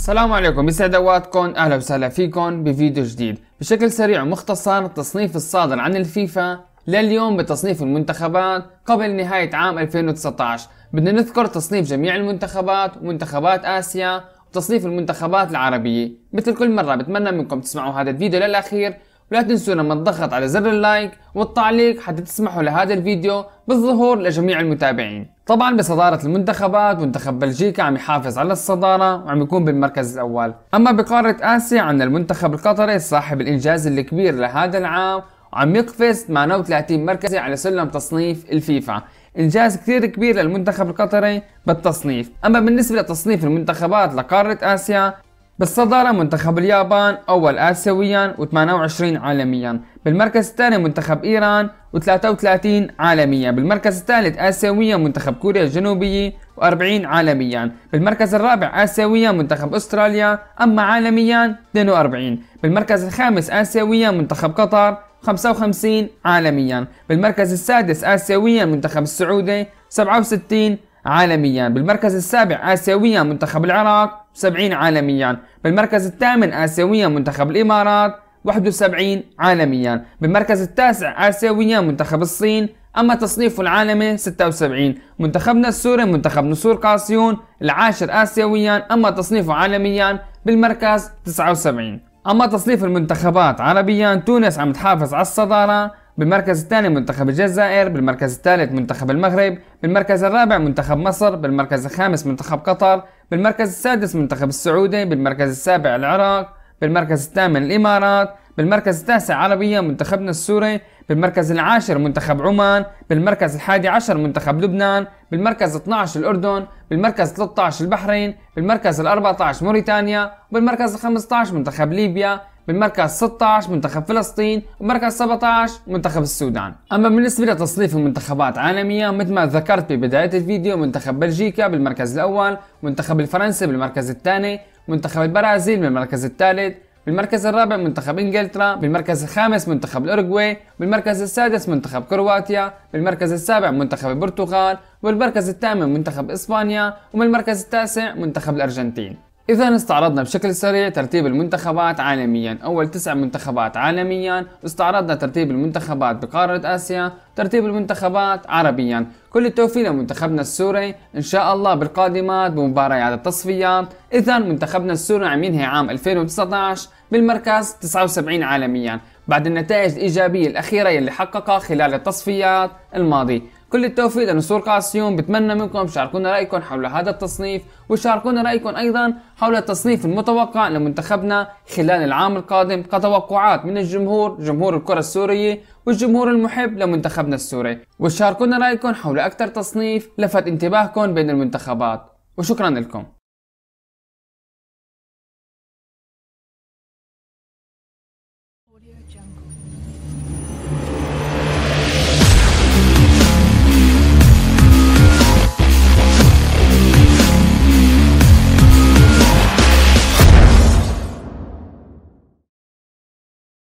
السلام عليكم يسعد اوقاتكم اهلا وسهلا فيكم بفيديو جديد بشكل سريع ومختصر التصنيف الصادر عن الفيفا لليوم بتصنيف المنتخبات قبل نهاية عام 2019 بدنا نذكر تصنيف جميع المنتخبات ومنتخبات آسيا وتصنيف المنتخبات العربية مثل كل مرة بتمنى منكم تسمعوا هذا الفيديو للأخير ولا تنسونا من الضغط على زر اللايك والتعليق حتى تسمحوا لهذا الفيديو بالظهور لجميع المتابعين طبعا بصدارة المنتخبات منتخب بلجيكا عم يحافظ على الصدارة وعم يكون بالمركز الأول أما بقارة آسيا عندنا المنتخب القطري صاحب الإنجاز الكبير لهذا العام وعم يقفز 38 مركزي على سلم تصنيف الفيفا انجاز كثير كبير للمنتخب القطري بالتصنيف اما بالنسبه لتصنيف المنتخبات لقاره اسيا بالصدارة منتخب اليابان أول آسيويا و28 عالميا بالمركز الثاني منتخب إيران و33 عالميا بالمركز الثالث آسيويا منتخب كوريا الجنوبية و40 عالميا بالمركز الرابع آسيويا منتخب أستراليا أما عالميا 42 بالمركز الخامس آسيويا منتخب قطر 55 عالميا بالمركز السادس آسيويا منتخب السعودي 67 عالميا بالمركز السابع آسيويا منتخب العراق 70 عالميا بالمركز الثامن آسيويا منتخب الإمارات 71 عالميا بالمركز التاسع آسيويا منتخب الصين أما تصنيفه العالمي 76 منتخبنا السوري منتخب نسور قاسيون العاشر آسيويا أما تصنيفه عالميا بالمركز 79 أما تصنيف المنتخبات عربيا تونس عم تحافظ على الصدارة بالمركز الثاني منتخب الجزائر بالمركز الثالث منتخب المغرب بالمركز الرابع منتخب مصر بالمركز الخامس منتخب قطر بالمركز السادس منتخب السعودي بالمركز السابع العراق بالمركز الثامن الامارات بالمركز التاسع عربيا منتخبنا السوري بالمركز العاشر منتخب عمان بالمركز الحادي عشر منتخب لبنان بالمركز 12 الأردن بالمركز 13 البحرين بالمركز ال 14 موريتانيا بالمركز ال 15 منتخب ليبيا بالمركز 16 منتخب فلسطين ومركز 17 منتخب السودان اما بالنسبه لتصنيف المنتخبات عالميا مثل ما ذكرت ببدايه الفيديو منتخب بلجيكا بالمركز الاول منتخب الفرنسي بالمركز الثاني منتخب البرازيل بالمركز الثالث بالمركز الرابع منتخب انجلترا بالمركز الخامس منتخب الاورجواي بالمركز السادس منتخب كرواتيا بالمركز السابع منتخب البرتغال والمركز الثامن منتخب اسبانيا وبالمركز التاسع منتخب الارجنتين إذا استعرضنا بشكل سريع ترتيب المنتخبات عالميا، أول تسع منتخبات عالميا، استعرضنا ترتيب المنتخبات بقارة آسيا، ترتيب المنتخبات عربيا، كل التوفيق لمنتخبنا السوري إن شاء الله بالقادمات بمباريات التصفيات، إذا منتخبنا السوري عم ينهي عام 2019 بالمركز 79 عالميا، بعد النتائج الإيجابية الأخيرة يلي حققها خلال التصفيات الماضية. كل التوفيق لنصور قاسيون بتمنى منكم تشاركونا رايكم حول هذا التصنيف وشاركونا رايكم ايضا حول التصنيف المتوقع لمنتخبنا خلال العام القادم كتوقعات من الجمهور جمهور الكره السوريه والجمهور المحب لمنتخبنا السوري وشاركونا رايكم حول اكثر تصنيف لفت انتباهكم بين المنتخبات وشكرا لكم